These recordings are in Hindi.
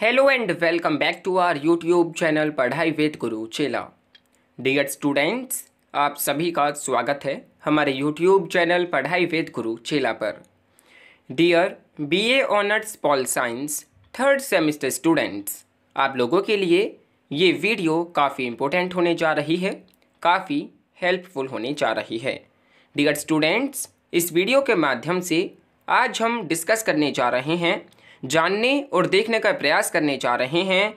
Hello and welcome back to our YouTube channel Padhai with Guru Chela dear students आप सभी का स्वागत है हमारे YouTube channel Padhai with Guru Chela पर dear BA honours pol science third semester students आप लोगों के लिए ये वीडियो काफ़ी इम्पोर्टेंट होने जा रही है काफ़ी हेल्पफुल होने जा रही है डियर स्टूडेंट्स इस वीडियो के माध्यम से आज हम डिस्कस करने जा रहे हैं जानने और देखने का प्रयास करने जा रहे हैं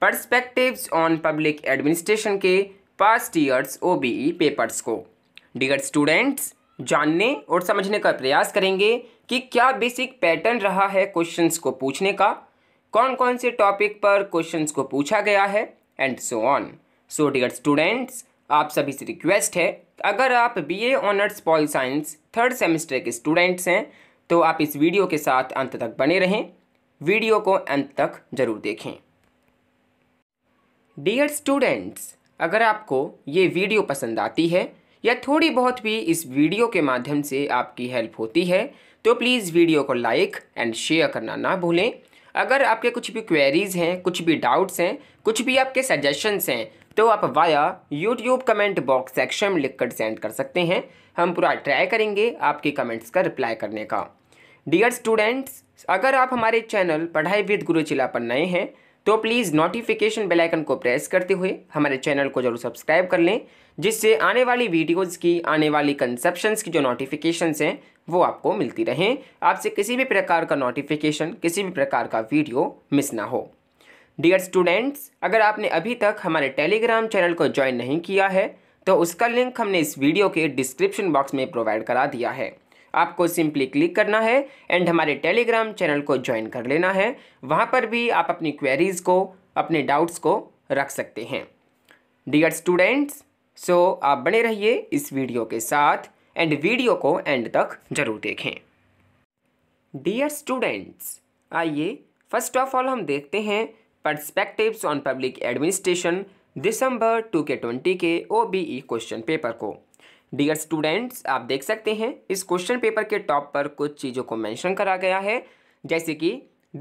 पर्सपेक्टिव्स ऑन पब्लिक एडमिनिस्ट्रेशन के पास्ट ईयर्स ओ पेपर्स को डियर स्टूडेंट्स जानने और समझने का प्रयास करेंगे कि क्या बेसिक पैटर्न रहा है क्वेश्चंस को पूछने का कौन कौन से टॉपिक पर क्वेश्चंस को पूछा गया है and so on so dear students आप सभी से रिक्वेस्ट है अगर आप BA honours pol science third semester के स्टूडेंट्स हैं तो आप इस वीडियो के साथ अंत तक बने रहें वीडियो को अंत तक जरूर देखें डियर स्टूडेंट्स अगर आपको ये वीडियो पसंद आती है या थोड़ी बहुत भी इस वीडियो के माध्यम से आपकी हेल्प होती है तो प्लीज़ वीडियो को लाइक एंड शेयर करना ना भूलें अगर आपके कुछ भी क्वेरीज़ हैं कुछ भी डाउट्स हैं कुछ भी आपके सजेशंस हैं तो आप via YouTube comment box section में लिखकर सेंड कर सकते हैं हम पूरा ट्राई करेंगे आपके कमेंट्स का रिप्लाई करने का डियर स्टूडेंट्स अगर आप हमारे चैनल पढ़ाई विद गुरुचिला पर नए हैं तो प्लीज़ नोटिफिकेशन बेल आइकन को प्रेस करते हुए हमारे चैनल को जरूर सब्सक्राइब कर लें जिससे आने वाली वीडियोज़ की आने वाली कंसेप्शंस की जो नोटिफिकेशंस हैं वो आपको मिलती रहें आपसे किसी भी प्रकार का नोटिफिकेशन किसी भी प्रकार का वीडियो मिस ना हो डियर स्टूडेंट्स अगर आपने अभी तक हमारे टेलीग्राम चैनल को ज्वाइन नहीं किया है तो उसका लिंक हमने इस वीडियो के डिस्क्रिप्शन बॉक्स में प्रोवाइड करा दिया है आपको सिंपली क्लिक करना है एंड हमारे टेलीग्राम चैनल को ज्वाइन कर लेना है वहाँ पर भी आप अपनी क्वेरीज़ को अपने डाउट्स को रख सकते हैं डियर स्टूडेंट्स सो आप बने रहिए इस वीडियो के साथ एंड वीडियो को एंड तक जरूर देखें डियर स्टूडेंट्स आइए फर्स्ट ऑफ ऑल हम देखते हैं perspectives on public administration December two K twenty के O B E question paper को डियर स्टूडेंट्स आप देख सकते हैं इस क्वेश्चन पेपर के टॉप पर कुछ चीज़ों को मेंशन करा गया है जैसे कि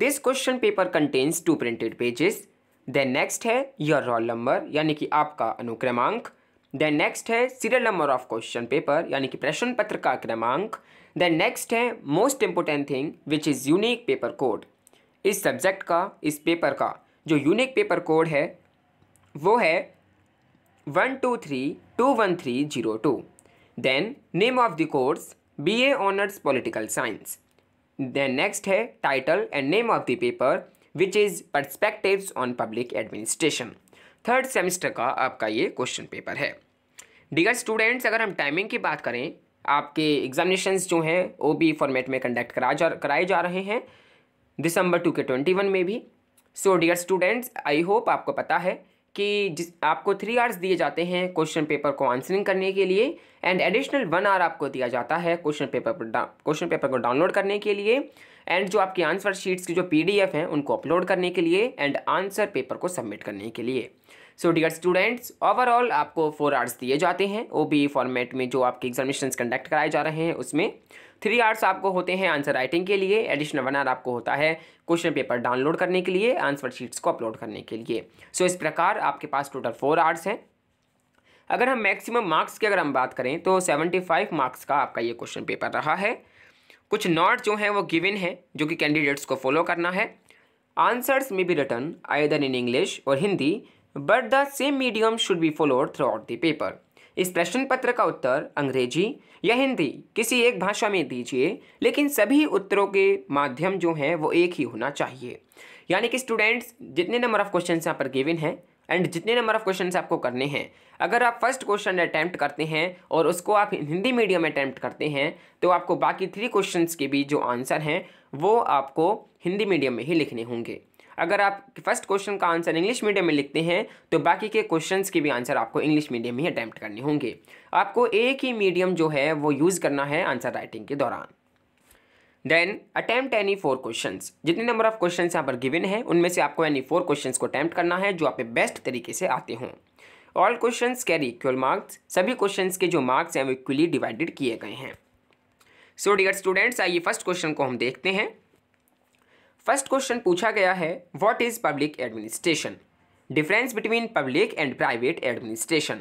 this question paper contains two printed pages then next है योर रोल नंबर यानी कि आपका अनुक्रमांक देन नेक्स्ट है serial number of question paper यानी कि प्रश्न पत्र का क्रमांक देन नेक्स्ट है most important thing which is unique paper code इस सब्जेक्ट का इस पेपर का जो यूनिक पेपर कोड है वो है one two three two one three zero two then name of the course A honours political science then next है title and name of the paper which is perspective on public administration third semester का आपका ये क्वेश्चन पेपर है डिगर स्टूडेंट्स अगर हम टाइमिंग की बात करें आपके एग्जामिनेशन जो हैं वो भी फॉर्मेट में कंडक्ट करा जा कराए जा रहे हैं December two K twenty one में भी so dear students I hope आपको पता है कि जिस आपको थ्री आवर्स दिए जाते हैं क्वेश्चन पेपर को आंसरिंग करने के लिए एंड एडिशनल वन आवर आपको दिया जाता है क्वेश्चन पेपर क्वेश्चन पेपर को डाउनलोड करने के लिए एंड जो आपकी आंसर शीट्स की जो पीडीएफ हैं उनको अपलोड करने के लिए एंड आंसर पेपर को सबमिट करने के लिए सो डियर स्टूडेंट्स ओवरऑल आपको फोर आवर्स दिए जाते हैं ओ बी फॉर्मेट में जो आपके एग्जामिनेशन कंडक्ट कराए जा रहे हैं उसमें थ्री आवर्स आपको होते हैं आंसर राइटिंग के लिए एडिशनल वन आर आपको होता है क्वेश्चन पेपर डाउनलोड करने के लिए आंसर शीट्स को अपलोड करने के लिए सो so, इस प्रकार आपके पास टोटल फोर आवर्स हैं अगर हम मैक्सिमम मार्क्स की अगर हम बात करें तो सेवेंटी फाइव मार्क्स का आपका ये क्वेश्चन पेपर रहा है कुछ नॉट जो हैं वो गिविन है जो कि कैंडिडेट्स को फॉलो करना है आंसर्स में be written either in English or Hindi but the same medium should be followed throughout the paper इस प्रश्न पत्र का उत्तर अंग्रेजी या हिंदी किसी एक भाषा में दीजिए लेकिन सभी उत्तरों के माध्यम जो हैं वो एक ही होना चाहिए यानी कि स्टूडेंट्स जितने नंबर ऑफ क्वेश्चन यहाँ पर गिविन हैं एंड जितने नंबर ऑफ क्वेश्चन आपको करने हैं अगर आप फर्स्ट क्वेश्चन अटैम्प्ट करते हैं और उसको आप हिंदी मीडियम अटैम्प्ट करते हैं तो आपको बाकी थ्री क्वेश्चन के भी जो आंसर हैं वो आपको हिंदी मीडियम में ही लिखने होंगे अगर आप फर्स्ट क्वेश्चन का आंसर इंग्लिश मीडियम में लिखते हैं तो बाकी के क्वेश्चंस के भी आंसर आपको इंग्लिश मीडियम ही अटैम्प्ट करने होंगे आपको एक ही मीडियम जो है वो यूज़ करना है आंसर राइटिंग के दौरान then attempt any four question जितने नंबर ऑफ क्वेश्चन यहाँ पर गिविन है उनमें से आपको एनी फोर क्वेश्चन को अटैम्प्ट करना है जो आप बेस्ट तरीके से आते हों all question carry equal marks सभी क्वेश्चन के जो मार्क्स हैं वो इक्वली डिवाइडेड किए गए हैं सो डियर स्टूडेंट्स आइए फर्स्ट क्वेश्चन को हम देखते हैं फर्स्ट क्वेश्चन पूछा गया है what is public administration difference between public and private administration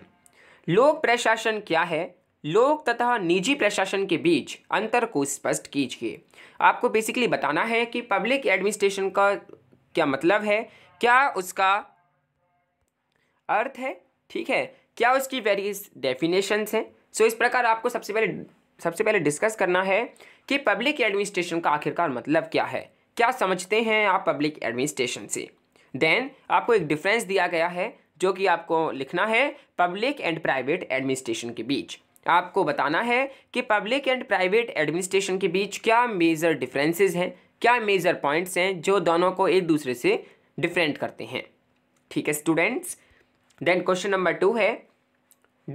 लोक प्रशासन क्या है लोक तथा निजी प्रशासन के बीच अंतर को स्पष्ट कीजिए आपको बेसिकली बताना है कि पब्लिक एडमिनिस्ट्रेशन का क्या मतलब है क्या उसका अर्थ है ठीक है क्या उसकी वेरियस डेफिनेशंस हैं सो इस प्रकार आपको सबसे पहले सबसे पहले डिस्कस करना है कि पब्लिक एडमिनिस्ट्रेशन का आखिरकार मतलब क्या है क्या समझते हैं आप पब्लिक एडमिनिस्ट्रेशन से देन आपको एक डिफरेंस दिया गया है जो कि आपको लिखना है पब्लिक एंड प्राइवेट एडमिनिस्ट्रेशन के बीच आपको बताना है कि पब्लिक एंड प्राइवेट एडमिनिस्ट्रेशन के बीच क्या मेजर डिफरेंसेस हैं क्या मेजर पॉइंट्स हैं जो दोनों को एक दूसरे से डिफरेंट करते हैं ठीक है students then question number two है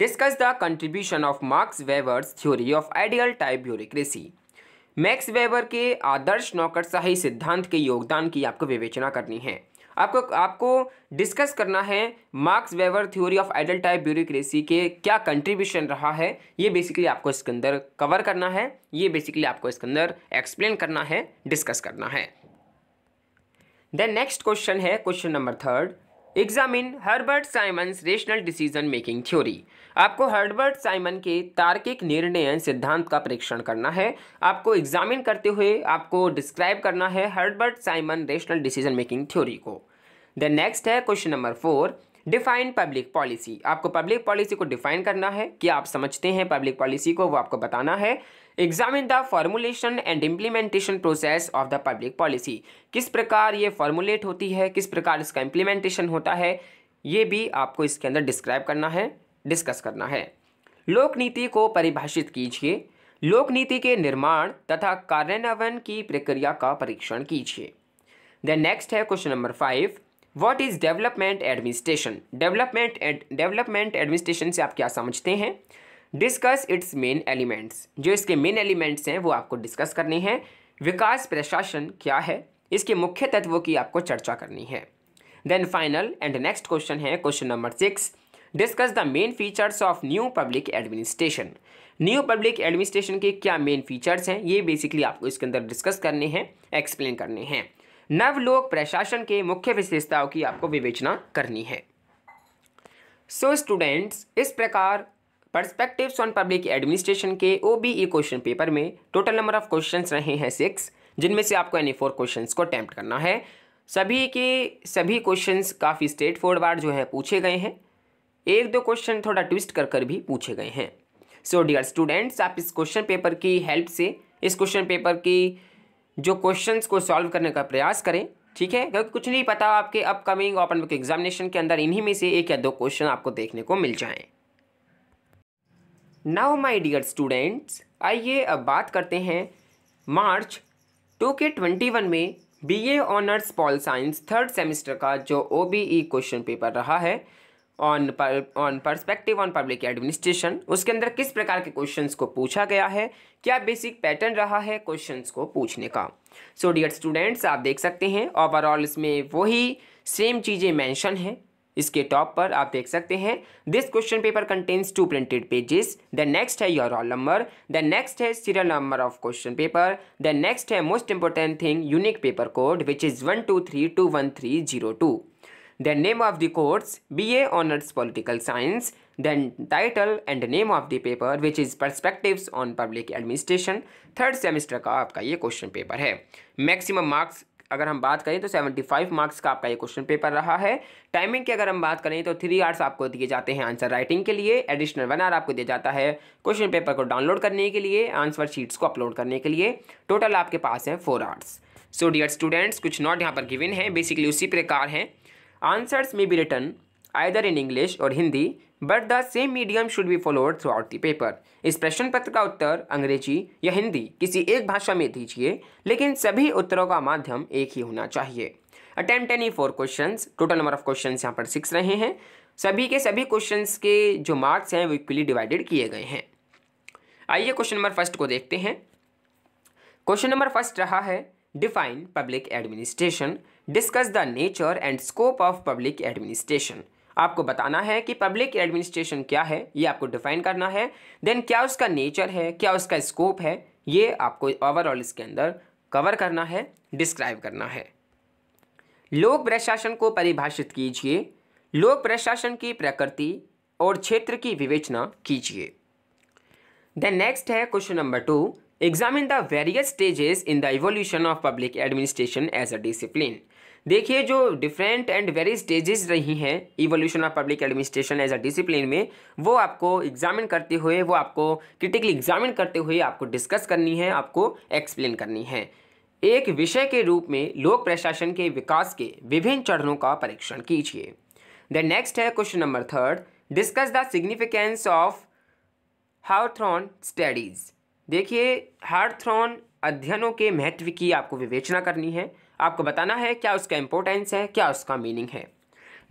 discuss the contribution of Max Weber's theory of ideal type bureaucracy Max Weber के आदर्श नौकरशाही सिद्धांत के योगदान की आपको विवेचना करनी है आपको आपको डिस्कस करना है Max Weber theory of ideal type bureaucracy के क्या कंट्रीब्यूशन रहा है ये बेसिकली आपको इसके अंदर कवर करना है ये बेसिकली आपको इसके अंदर एक्सप्लेन करना है डिस्कस करना है देन नेक्स्ट क्वेश्चन है question number third examine Herbert Simon's rational decision making theory आपको हर्बर्ट साइमन के तार्किक निर्णय सिद्धांत का परीक्षण करना है आपको एग्जामिन करते हुए आपको डिस्क्राइब करना है Herbert Simon rational decision making theory को देन नेक्स्ट है question number four define public policy आपको पब्लिक पॉलिसी को डिफाइन करना है कि आप समझते हैं पब्लिक पॉलिसी को वो आपको बताना है examine the formulation and implementation process of the public policy किस प्रकार ये फॉर्मुलेट होती है किस प्रकार इसका इम्प्लीमेंटेशन होता है ये भी आपको इसके अंदर डिस्क्राइब करना है डिस्कस करना है लोक नीति को परिभाषित कीजिए लोक नीति के निर्माण तथा कार्यान्वयन की प्रक्रिया का परीक्षण कीजिए देन नेक्स्ट है question number five what is development administration development development administration से आप क्या समझते हैं डिस्कस इट्स मेन एलिमेंट्स जो इसके मेन एलिमेंट्स हैं वो आपको डिस्कस करने हैं विकास प्रशासन क्या है इसके मुख्य तत्वों की आपको चर्चा करनी है then final and next question है question number six discuss the main features of new public administration new public administration के क्या मेन फीचर्स हैं ये बेसिकली आपको इसके अंदर डिस्कस करने हैं एक्सप्लेन करने हैं नवलोक प्रशासन के मुख्य विशेषताओं की आपको विवेचना करनी है सो so स्टूडेंट्स इस प्रकार परस्पेक्टिव्स ऑन पब्लिक एडमिनिस्ट्रेशन के ओ बी क्वेश्चन पेपर में टोटल नंबर ऑफ क्वेश्चन रहे हैं सिक्स जिनमें से आपको एनी फोर क्वेश्चन को अटैम्प्ट करना है सभी के सभी क्वेश्चन काफ़ी स्ट्रेट फॉरवर्ड जो है पूछे गए हैं एक दो क्वेश्चन थोड़ा ट्विस्ट कर कर भी पूछे गए हैं सो डियर स्टूडेंट्स आप इस क्वेश्चन पेपर की हेल्प से इस क्वेश्चन पेपर की जो क्वेश्चन को सॉल्व करने का प्रयास करें ठीक है क्योंकि कुछ नहीं पता आपके अपकमिंग ओपन बुक एग्जामिनेशन के अंदर इन्हीं में से एक या दो क्वेश्चन आपको देखने को मिल जाएँ नाउ माय डियर स्टूडेंट्स आइए अब बात करते हैं March two K twenty one में B A honours pol science third semester का जो O B E question paper रहा है on on perspective on public administration उसके अंदर किस प्रकार के क्वेश्चंस को पूछा गया है क्या बेसिक पैटर्न रहा है क्वेश्चंस को पूछने का सो डियर स्टूडेंट्स आप देख सकते हैं ओवरऑल इसमें वही सेम चीज़ें मेंशन हैं इसके टॉप पर आप देख सकते हैं this question paper contains two printed pages the next है your roll number the next है serial number of question paper the next है most important thing unique paper code which is one two three two one three zero two name of the course B A honours political science then title and name of the paper which is perspective on public administration third semester का आपका ये क्वेश्चन पेपर है मैक्सिमम मार्क्स अगर हम बात करें तो 75 मार्क्स का आपका ये क्वेश्चन पेपर रहा है टाइमिंग की अगर हम बात करें तो थ्री आवर्स आपको दिए जाते हैं आंसर राइटिंग के लिए एडिशनल वन आवर आपको दिया जाता है क्वेश्चन पेपर को डाउनलोड करने के लिए आंसर शीट्स को अपलोड करने के लिए टोटल आपके पास है four hours so dear students कुछ नॉट यहाँ पर गिविन है बेसिकली उसी प्रकार हैं आंसर्स में be written either in English or Hindi but the same medium should be followed throughout the paper. इस प्रश्न पत्र का उत्तर अंग्रेजी या हिंदी किसी एक भाषा में दीजिए लेकिन सभी उत्तरों का माध्यम एक ही होना चाहिए attempt any four question total number of question यहाँ पर सिक्स रहे हैं सभी के सभी क्वेश्चन के जो मार्क्स हैं वो इक्वली डिवाइडेड किए गए हैं आइए क्वेश्चन नंबर फर्स्ट को देखते हैं क्वेश्चन नंबर फर्स्ट रहा है define public administration discuss the nature and scope of public administration आपको बताना है कि पब्लिक एडमिनिस्ट्रेशन क्या है ये आपको डिफाइन करना है देन क्या उसका नेचर है क्या उसका स्कोप है ये आपको ओवरऑल इसके अंदर कवर करना है डिस्क्राइब करना है लोक प्रशासन को परिभाषित कीजिए लोक प्रशासन की प्रकृति और क्षेत्र की विवेचना कीजिए देन नेक्स्ट है question number two examine the various stages in the evolution of public administration as a discipline देखिए जो डिफरेंट एंड वेरी स्टेजेस रही हैं evolution of public administration as a discipline में वो आपको एग्जामिन करते हुए वो आपको क्रिटिकली एग्जामिन करते हुए आपको डिस्कस करनी है आपको एक्सप्लेन करनी है एक विषय के रूप में लोक प्रशासन के विकास के विभिन्न चरणों का परीक्षण कीजिए द नेक्स्ट है question number third discuss the significance of Hawthorne studies देखिए हार्थ्रॉन अध्ययनों के महत्व की आपको विवेचना करनी है आपको बताना है क्या उसका इंपॉर्टेंस है क्या उसका मीनिंग है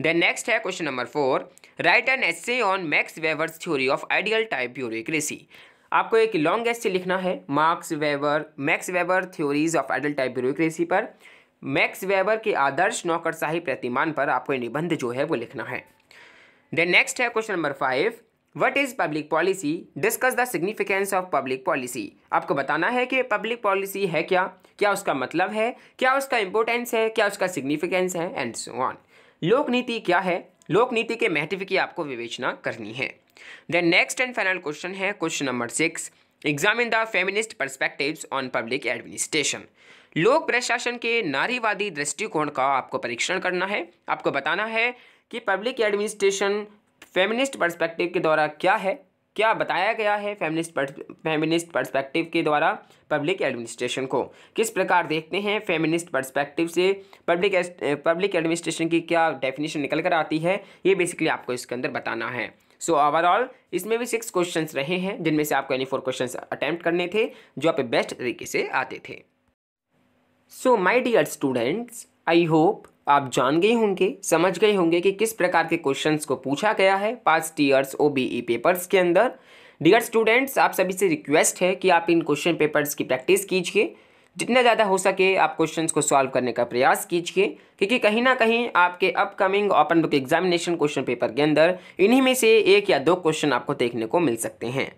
देन नेक्स्ट है question number four write an essay on Max Weber's theory of ideal type bureaucracy आपको एक लॉन्ग एस्से लिखना है Marx Weber Max Weber theories of ideal type bureaucracy पर मैक्स वेवर के आदर्श नौकरशाही प्रतिमान पर आपको निबंध जो है वो लिखना है देन नेक्स्ट है question number five what is public policy discuss the significance of public policy आपको बताना है कि पब्लिक पॉलिसी है क्या क्या उसका मतलब है क्या उसका इंपॉर्टेंस है क्या उसका सिग्निफिकेंस है एंड सो ऑन लोक नीति क्या है लोक नीति के महत्व की आपको विवेचना करनी है then next and final question है question number six examine the feminist perspective on public administration लोक प्रशासन के नारीवादी दृष्टिकोण का आपको परीक्षण करना है आपको बताना है कि पब्लिक एडमिनिस्ट्रेशन फेमिनिस्ट पर्सपेक्टिव के द्वारा क्या है क्या बताया गया है फेमिनिस्ट फेमिनिस्ट पर्सपेक्टिव के द्वारा पब्लिक एडमिनिस्ट्रेशन को किस प्रकार देखते हैं फेमिनिस्ट पर्सपेक्टिव से पब्लिक पब्लिक एडमिनिस्ट्रेशन की क्या डेफिनेशन निकल कर आती है ये बेसिकली आपको इसके अंदर बताना है सो so, ओवरऑल इसमें भी सिक्स क्वेश्चंस रहे हैं जिनमें से आपको एनी फोर क्वेश्चन अटैम्प्ट करने थे जो आप बेस्ट तरीके से आते थे so my dear students I hope आप जान गए होंगे समझ गए होंगे कि किस प्रकार के क्वेश्चंस को पूछा गया है पास्ट ईयर्स ओ पेपर्स के अंदर डियर स्टूडेंट्स आप सभी से रिक्वेस्ट है कि आप इन क्वेश्चन पेपर्स की प्रैक्टिस कीजिए जितना ज़्यादा हो सके आप क्वेश्चंस को सॉल्व करने का प्रयास कीजिए क्योंकि कहीं ना कहीं आपके upcoming open book examination question paper के अंदर इन्हीं में से एक या दो क्वेश्चन आपको देखने को मिल सकते हैं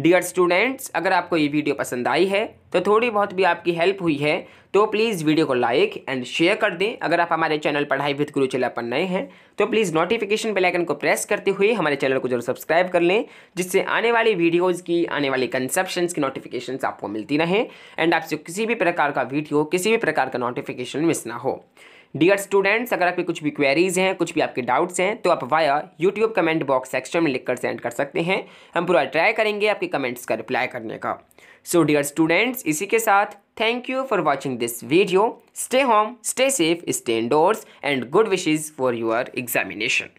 डियर स्टूडेंट्स अगर आपको ये वीडियो पसंद आई है तो थोड़ी बहुत भी आपकी हेल्प हुई है तो प्लीज़ वीडियो को लाइक एंड शेयर कर दें अगर आप हमारे चैनल पढ़ाई विद गुरु चला पर नए हैं तो प्लीज़ नोटिफिकेशन बेल आइकन को प्रेस करते हुए हमारे चैनल को जरूर सब्सक्राइब कर लें जिससे आने वाली वीडियोज़ की आने वाली कंसेप्शन की नोटिफिकेशन आपको मिलती रहें एंड आपसे किसी भी प्रकार का वीडियो किसी भी प्रकार का नोटिफिकेशन मिस ना हो डियर स्टूडेंट्स अगर आपके कुछ भी क्वेरीज हैं कुछ भी आपके डाउट्स हैं तो आप via YouTube comment box section में लिखकर सेंड कर सकते हैं हम पूरा ट्राई करेंगे आपके कमेंट्स का रिप्लाई करने का सो डियर स्टूडेंट्स इसी के साथ thank you for watching this video stay home stay safe stay indoors and good wishes for your examination